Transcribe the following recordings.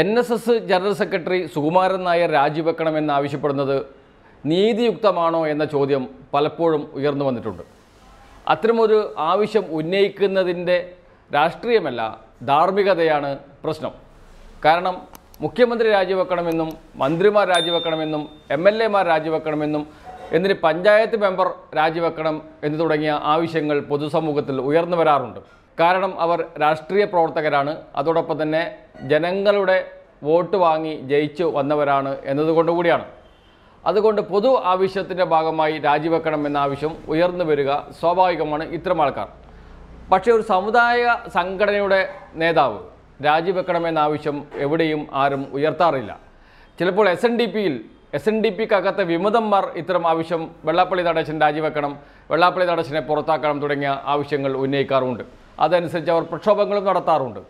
N S S general secretary Sukumaran Nair രാജിവെക്കണമെന്നാവശ്യപ്പെടുന്നത് നീതിയുക്തമാണോ എന്ന ചോദ്യം പലപ്പോഴും ഉയർന്നു വന്നിട്ടുണ്ട് അത്തരമൊരു ആവശ്യം ഉന്നയിക്കുന്നതിൻ്റെ രാഷ്ട്രീയമല്ല ധാർമ്മികതയാണ് പ്രശ്നം കാരണം മുഖ്യമന്ത്രി രാജിവെക്കണമെന്നും മന്ത്രിമാർ രാജിവെക്കണമെന്നും എം എൽ എമാർ രാജിവെക്കണമെന്നും എന്നിട്ട് പഞ്ചായത്ത് മെമ്പർ രാജിവെക്കണം എന്ന് തുടങ്ങിയ ആവശ്യങ്ങൾ പൊതുസമൂഹത്തിൽ ഉയർന്നു വരാറുണ്ട് കാരണം അവർ രാഷ്ട്രീയ പ്രവർത്തകരാണ് അതോടൊപ്പം തന്നെ ജനങ്ങളുടെ വോട്ട് വാങ്ങി ജയിച്ചു വന്നവരാണ് എന്നതുകൊണ്ട് കൂടിയാണ് അതുകൊണ്ട് പൊതു ആവശ്യത്തിൻ്റെ ഭാഗമായി എന്ന ആവശ്യം ഉയർന്നു വരിക സ്വാഭാവികമാണ് ഇത്തരം ആൾക്കാർ പക്ഷേ ഒരു സമുദായ സംഘടനയുടെ നേതാവ് രാജിവെക്കണമെന്ന ആവശ്യം എവിടെയും ആരും ഉയർത്താറില്ല ചിലപ്പോൾ എസ് എൻ ഡി പിയിൽ എസ് എൻ ഡി പിക്കകത്തെ വിമതന്മാർ ഇത്തരം ആവശ്യം വെള്ളാപ്പള്ളി നടേശൻ രാജിവെക്കണം വെള്ളാപ്പള്ളി നടേശനെ പുറത്താക്കണം തുടങ്ങിയ ആവശ്യങ്ങൾ ഉന്നയിക്കാറുമുണ്ട് അതനുസരിച്ച് അവർ പ്രക്ഷോഭങ്ങളും നടത്താറുണ്ട്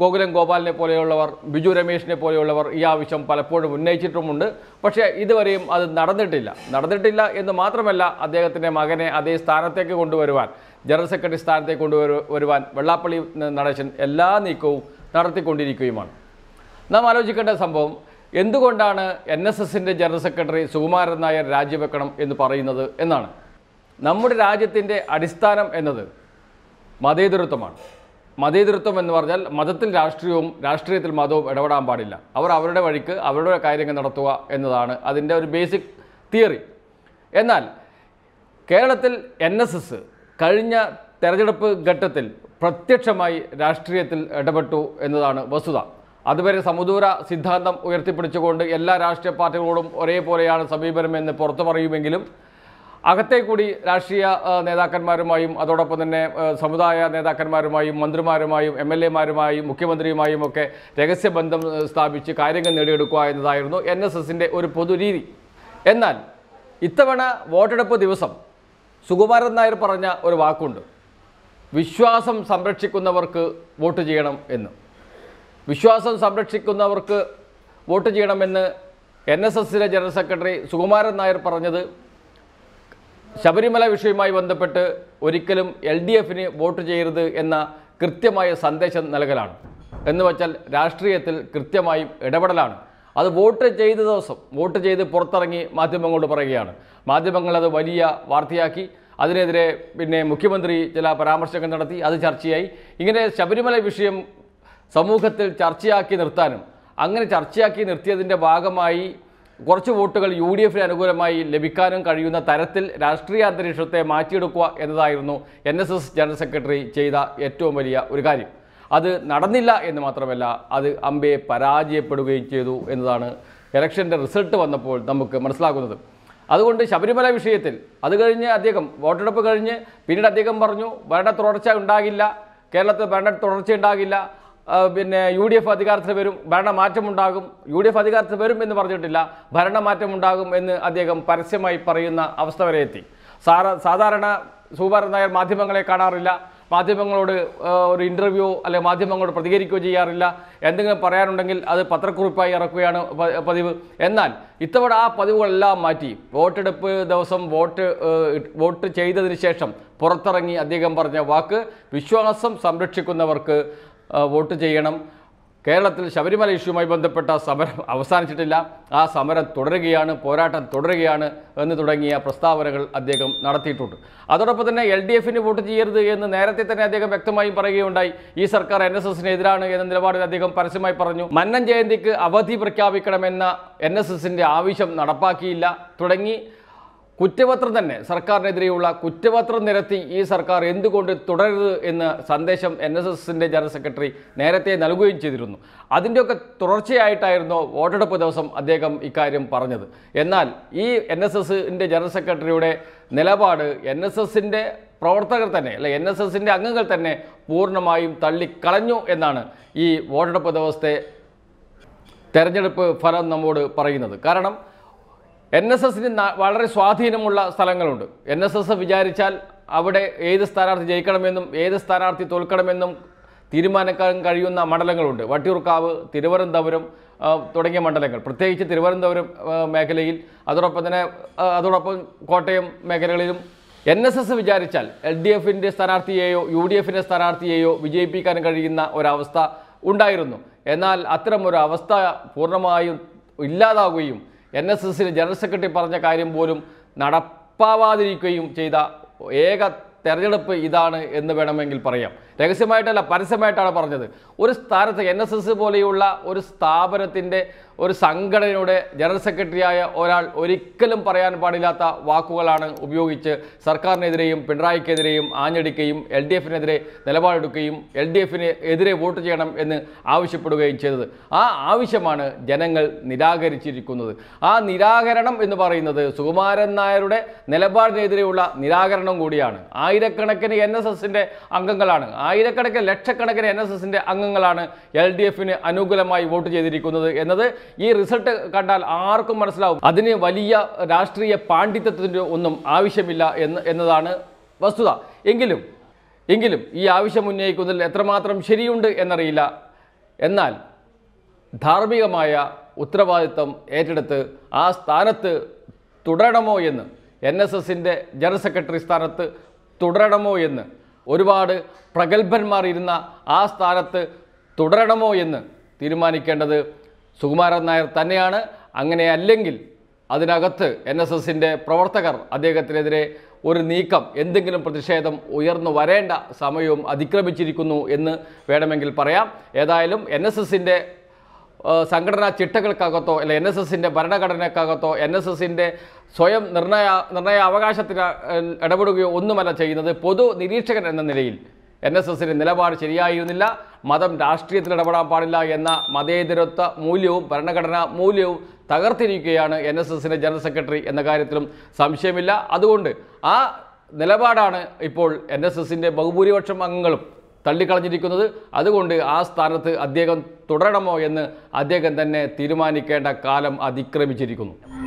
ഗോകുലം ഗോപാലിനെ പോലെയുള്ളവർ ബിജു രമേഷിനെ പോലെയുള്ളവർ ഈ ആവശ്യം പലപ്പോഴും ഉന്നയിച്ചിട്ടുമുണ്ട് പക്ഷേ ഇതുവരെയും അത് നടന്നിട്ടില്ല നടന്നിട്ടില്ല എന്ന് മാത്രമല്ല അദ്ദേഹത്തിൻ്റെ മകനെ അതേ സ്ഥാനത്തേക്ക് കൊണ്ടുവരുവാൻ ജനറൽ സെക്രട്ടറി സ്ഥാനത്തേക്ക് കൊണ്ടുവരു വരുവാൻ വെള്ളാപ്പള്ളി നടേശൻ എല്ലാ നീക്കവും നടത്തിക്കൊണ്ടിരിക്കുകയുമാണ് നാം ആലോചിക്കേണ്ട സംഭവം എന്തുകൊണ്ടാണ് എൻ എസ് എസിൻ്റെ ജനറൽ സെക്രട്ടറി സുകുമാരൻ നായർ രാജിവെക്കണം എന്ന് പറയുന്നത് എന്നാണ് നമ്മുടെ രാജ്യത്തിൻ്റെ അടിസ്ഥാനം എന്നത് മതേതൃത്വമാണ് മതേതൃത്വം എന്ന് പറഞ്ഞാൽ മതത്തിൽ രാഷ്ട്രീയവും രാഷ്ട്രീയത്തിൽ മതവും ഇടപെടാൻ പാടില്ല അവർ അവരുടെ വഴിക്ക് അവരുടെ കാര്യങ്ങൾ നടത്തുക എന്നതാണ് അതിൻ്റെ ഒരു ബേസിക് തിയറി എന്നാൽ കേരളത്തിൽ എൻ എസ് എസ് കഴിഞ്ഞ തെരഞ്ഞെടുപ്പ് ഘട്ടത്തിൽ പ്രത്യക്ഷമായി രാഷ്ട്രീയത്തിൽ ഇടപെട്ടു എന്നതാണ് വസ്തുത അതുവരെ സമുദൂര സിദ്ധാന്തം ഉയർത്തിപ്പിടിച്ചുകൊണ്ട് എല്ലാ രാഷ്ട്രീയ പാർട്ടികളോടും ഒരേപോലെയാണ് സമീപനമെന്ന് പുറത്തു പറയുമെങ്കിലും അകത്തെ കൂടി രാഷ്ട്രീയ നേതാക്കന്മാരുമായും അതോടൊപ്പം തന്നെ സമുദായ നേതാക്കന്മാരുമായും മന്ത്രിമാരുമായും എം എൽ എമാരുമായും മുഖ്യമന്ത്രിയുമായും ഒക്കെ രഹസ്യബന്ധം സ്ഥാപിച്ച് കാര്യങ്ങൾ നേടിയെടുക്കുക എന്നതായിരുന്നു എൻ എസ് എസിൻ്റെ ഒരു പൊതുരീതി എന്നാൽ ഇത്തവണ വോട്ടെടുപ്പ് ദിവസം സുകുമാരൻ നായർ പറഞ്ഞ ഒരു വാക്കുണ്ട് വിശ്വാസം സംരക്ഷിക്കുന്നവർക്ക് വോട്ട് ചെയ്യണം എന്ന് വിശ്വാസം സംരക്ഷിക്കുന്നവർക്ക് വോട്ട് ചെയ്യണമെന്ന് എൻ എസ് എസിലെ ജനറൽ സെക്രട്ടറി സുകുമാരൻ നായർ പറഞ്ഞത് ശബരിമല വിഷയവുമായി ബന്ധപ്പെട്ട് ഒരിക്കലും എൽ ഡി എഫിന് വോട്ട് ചെയ്യരുത് എന്ന കൃത്യമായ സന്ദേശം നൽകലാണ് എന്ന് വച്ചാൽ രാഷ്ട്രീയത്തിൽ കൃത്യമായും ഇടപെടലാണ് അത് വോട്ട് ചെയ്ത ദിവസം വോട്ട് ചെയ്ത് പുറത്തിറങ്ങി മാധ്യമങ്ങളോട് പറയുകയാണ് മാധ്യമങ്ങൾ അത് വലിയ വാർത്തയാക്കി അതിനെതിരെ പിന്നെ മുഖ്യമന്ത്രി ചില പരാമർശങ്ങൾ നടത്തി അത് ചർച്ചയായി ഇങ്ങനെ ശബരിമല വിഷയം സമൂഹത്തിൽ ചർച്ചയാക്കി നിർത്താനും അങ്ങനെ ചർച്ചയാക്കി നിർത്തിയതിൻ്റെ ഭാഗമായി കുറച്ച് വോട്ടുകൾ യു ഡി എഫിന് അനുകൂലമായി ലഭിക്കാനും കഴിയുന്ന തരത്തിൽ രാഷ്ട്രീയ അന്തരീക്ഷത്തെ മാറ്റിയെടുക്കുക എന്നതായിരുന്നു N S S general secretary ചെയ്ത ഏറ്റവും വലിയ ഒരു കാര്യം അത് നടന്നില്ല എന്ന് മാത്രമല്ല അത് അംബയെ പരാജയപ്പെടുകയും ചെയ്തു എന്നതാണ് ഇലക്ഷൻ്റെ റിസൾട്ട് വന്നപ്പോൾ നമുക്ക് മനസ്സിലാകുന്നത് അതുകൊണ്ട് ശബരിമല വിഷയത്തിൽ അത് കഴിഞ്ഞ് അദ്ദേഹം വോട്ടെടുപ്പ് കഴിഞ്ഞ് പിന്നീട് അദ്ദേഹം പറഞ്ഞു ഭരണ തുടർച്ച ഉണ്ടാകില്ല കേരളത്തിൽ ഭരണ തുടർച്ച ഉണ്ടാകില്ല പിന്നെ യു ഡി എഫ് അധികാരത്തിൽ വരും ഭരണമാറ്റമുണ്ടാകും യു ഡി എഫ് അധികാരത്തിൽ വരും എന്ന് പറഞ്ഞിട്ടില്ല ഭരണമാറ്റമുണ്ടാകും എന്ന് അദ്ദേഹം പരസ്യമായി പറയുന്ന അവസ്ഥ വരെ എത്തി സാറ സാധാരണ സുകുമാരൻ നായർ മാധ്യമങ്ങളെ കാണാറില്ല മാധ്യമങ്ങളോട് ഒരു ഇൻ്റർവ്യൂ അല്ലെ മാധ്യമങ്ങളോട് പ്രതികരിക്കുകയോ ചെയ്യാറില്ല എന്തെങ്കിലും പറയാനുണ്ടെങ്കിൽ അത് പത്രക്കുറിപ്പായി ഇറക്കുകയാണ് പതിവ് എന്നാൽ ഇത്തവണ ആ പതിവുകളെല്ലാം മാറ്റി വോട്ടെടുപ്പ് ദിവസം വോട്ട് വോട്ട് ചെയ്തതിന് ശേഷം പുറത്തിറങ്ങി അദ്ദേഹം പറഞ്ഞ വാക്ക് വിശ്വാസം സംരക്ഷിക്കുന്നവർക്ക് വോട്ട് ചെയ്യണം കേരളത്തിൽ ശബരിമല ഇഷ്യൂമായി ബന്ധപ്പെട്ട സമരം അവസാനിച്ചിട്ടില്ല ആ സമരം തുടരുകയാണ് പോരാട്ടം തുടരുകയാണ് എന്ന് തുടങ്ങിയ പ്രസ്താവനകൾ അദ്ദേഹം നടത്തിയിട്ടുണ്ട് അതോടൊപ്പം തന്നെ എൽ ഡി എഫിന് വോട്ട് ചെയ്യരുത് എന്ന് നേരത്തെ തന്നെ അദ്ദേഹം വ്യക്തമായി പറയുകയുണ്ടായി ഈ സർക്കാർ എൻ എസ് എസിന് എതിരാണ് എന്ന നിലപാടിൽ അദ്ദേഹം പരസ്യമായി പറഞ്ഞു മന്നൻ ജയന്തിക്ക് അവധി പ്രഖ്യാപിക്കണമെന്ന എൻ എസ് എസിൻ്റെ ആവശ്യം നടപ്പാക്കിയില്ല തുടങ്ങി കുറ്റപത്രം തന്നെ സർക്കാരിനെതിരെയുള്ള കുറ്റപത്രം നിരത്തി ഈ സർക്കാർ എന്തുകൊണ്ട് തുടരരുത് എന്ന സന്ദേശം എൻ എസ് എസിൻ്റെ ജനറൽ സെക്രട്ടറി നേരത്തെ നൽകുകയും ചെയ്തിരുന്നു അതിൻ്റെയൊക്കെ തുടർച്ചയായിട്ടായിരുന്നു വോട്ടെടുപ്പ് ദിവസം അദ്ദേഹം ഇക്കാര്യം പറഞ്ഞത് എന്നാൽ ഈ എൻ എസ് എസിൻ്റെ ജനറൽ സെക്രട്ടറിയുടെ നിലപാട് എൻ എസ് എസിൻ്റെ പ്രവർത്തകർ തന്നെ അല്ലെ എൻ എസ് എസിൻ്റെ അംഗങ്ങൾ തന്നെ പൂർണ്ണമായും തള്ളിക്കളഞ്ഞു എന്നാണ് ഈ വോട്ടെടുപ്പ് ദിവസത്തെ തെരഞ്ഞെടുപ്പ് ഫലം നമ്മോട് പറയുന്നത് കാരണം എൻ എസ് എസിന് വളരെ സ്വാധീനമുള്ള സ്ഥലങ്ങളുണ്ട് എൻ എസ് എസ് വിചാരിച്ചാൽ അവിടെ ഏത് സ്ഥാനാർത്ഥി ജയിക്കണമെന്നും ഏത് സ്ഥാനാർത്ഥി തോൽക്കണമെന്നും തീരുമാനിക്കാൻ കഴിയുന്ന മണ്ഡലങ്ങളുണ്ട് വട്ടിയൂർക്കാവ് തിരുവനന്തപുരം തുടങ്ങിയ മണ്ഡലങ്ങൾ പ്രത്യേകിച്ച് തിരുവനന്തപുരം മേഖലയിൽ അതോടൊപ്പം തന്നെ അതോടൊപ്പം കോട്ടയം മേഖലകളിലും എൻ എസ് എസ് വിചാരിച്ചാൽ എൽ ഡി എഫിൻ്റെ സ്ഥാനാർത്ഥിയെയോ യു ഡി എഫിൻ്റെ സ്ഥാനാർത്ഥിയെയോ വിജയിപ്പിക്കാൻ കഴിയുന്ന ഒരവസ്ഥ ഉണ്ടായിരുന്നു എന്നാൽ ഒരു അവസ്ഥ പൂർണ്ണമായും ഇല്ലാതാവുകയും എൻ എസ് എസിലെ ജനറൽ സെക്രട്ടറി പറഞ്ഞ കാര്യം പോലും നടപ്പാവാതിരിക്കുകയും ചെയ്ത ഏക തെരഞ്ഞെടുപ്പ് ഇതാണ് എന്ന് വേണമെങ്കിൽ പറയാം രഹസ്യമായിട്ടല്ല പരസ്യമായിട്ടാണ് പറഞ്ഞത് ഒരു സ്ഥാനത്ത് എൻ എസ് എസ് പോലെയുള്ള ഒരു സ്ഥാപനത്തിൻ്റെ ഒരു സംഘടനയുടെ ജനറൽ സെക്രട്ടറിയായ ഒരാൾ ഒരിക്കലും പറയാൻ പാടില്ലാത്ത വാക്കുകളാണ് ഉപയോഗിച്ച് സർക്കാരിനെതിരെയും പിണറായിക്കെതിരെയും ആഞ്ഞടിക്കുകയും എൽ ഡി എഫിനെതിരെ നിലപാടെടുക്കുകയും എൽ ഡി എഫിന് എതിരെ വോട്ട് ചെയ്യണം എന്ന് ആവശ്യപ്പെടുകയും ചെയ്തത് ആ ആവശ്യമാണ് ജനങ്ങൾ നിരാകരിച്ചിരിക്കുന്നത് ആ നിരാകരണം എന്ന് പറയുന്നത് സുകുമാരൻ നായരുടെ നിലപാടിനെതിരെയുള്ള നിരാകരണം കൂടിയാണ് ആയിരക്കണക്കിന് എൻ എസ് എസിൻ്റെ അംഗങ്ങളാണ് ആയിരക്കണക്കിന് ലക്ഷക്കണക്കിന് എൻ എസ് എസിൻ്റെ അംഗങ്ങളാണ് എൽ ഡി എഫിന് അനുകൂലമായി വോട്ട് ചെയ്തിരിക്കുന്നത് എന്നത് ഈ റിസൾട്ട് കണ്ടാൽ ആർക്കും മനസ്സിലാവും അതിന് വലിയ രാഷ്ട്രീയ പാണ്ഡിത്യത്തിൻ്റെ ഒന്നും ആവശ്യമില്ല എന്ന് എന്നതാണ് വസ്തുത എങ്കിലും എങ്കിലും ഈ ആവശ്യം ഉന്നയിക്കുന്നതിൽ എത്രമാത്രം ശരിയുണ്ട് എന്നറിയില്ല എന്നാൽ ധാർമ്മികമായ ഉത്തരവാദിത്വം ഏറ്റെടുത്ത് ആ സ്ഥാനത്ത് തുടരണമോ എന്ന് എൻ എസ് എസിൻ്റെ ജനറൽ സെക്രട്ടറി സ്ഥാനത്ത് തുടരണമോ എന്ന് ഒരുപാട് പ്രഗത്ഭന്മാർ ഇരുന്ന ആ സ്ഥാനത്ത് തുടരണമോ എന്ന് തീരുമാനിക്കേണ്ടത് സുകുമാരൻ നായർ തന്നെയാണ് അങ്ങനെ അല്ലെങ്കിൽ അതിനകത്ത് എൻ എസ് എസിൻ്റെ പ്രവർത്തകർ അദ്ദേഹത്തിനെതിരെ ഒരു നീക്കം എന്തെങ്കിലും പ്രതിഷേധം ഉയർന്നു വരേണ്ട സമയവും അതിക്രമിച്ചിരിക്കുന്നു എന്ന് വേണമെങ്കിൽ പറയാം ഏതായാലും എൻ എസ് എസിൻ്റെ സംഘടനാ ചിട്ടകൾക്കകത്തോ അല്ലെ എൻ എസ് എസിൻ്റെ ഭരണഘടനക്കകത്തോ എൻ എസ് എസിൻ്റെ സ്വയം നിർണയ നിർണയ അവകാശത്തിന് ഇടപെടുകയോ ഒന്നുമല്ല ചെയ്യുന്നത് പൊതു നിരീക്ഷകൻ എന്ന നിലയിൽ എൻ എസ് എസിൻ്റെ നിലപാട് ശരിയായിരുന്നില്ല മതം രാഷ്ട്രീയത്തിൽ ഇടപെടാൻ പാടില്ല എന്ന മതേതരത്വ മൂല്യവും ഭരണഘടനാ മൂല്യവും തകർത്തിരിക്കുകയാണ് എൻ എസ് എസിൻ്റെ ജനറൽ സെക്രട്ടറി എന്ന കാര്യത്തിലും സംശയമില്ല അതുകൊണ്ട് ആ നിലപാടാണ് ഇപ്പോൾ എൻ എസ് എസിൻ്റെ ബഹുഭൂരിപക്ഷം അംഗങ്ങളും തള്ളിക്കളഞ്ഞിരിക്കുന്നത് അതുകൊണ്ട് ആ സ്ഥാനത്ത് അദ്ദേഹം തുടരണമോ എന്ന് അദ്ദേഹം തന്നെ തീരുമാനിക്കേണ്ട കാലം അതിക്രമിച്ചിരിക്കുന്നു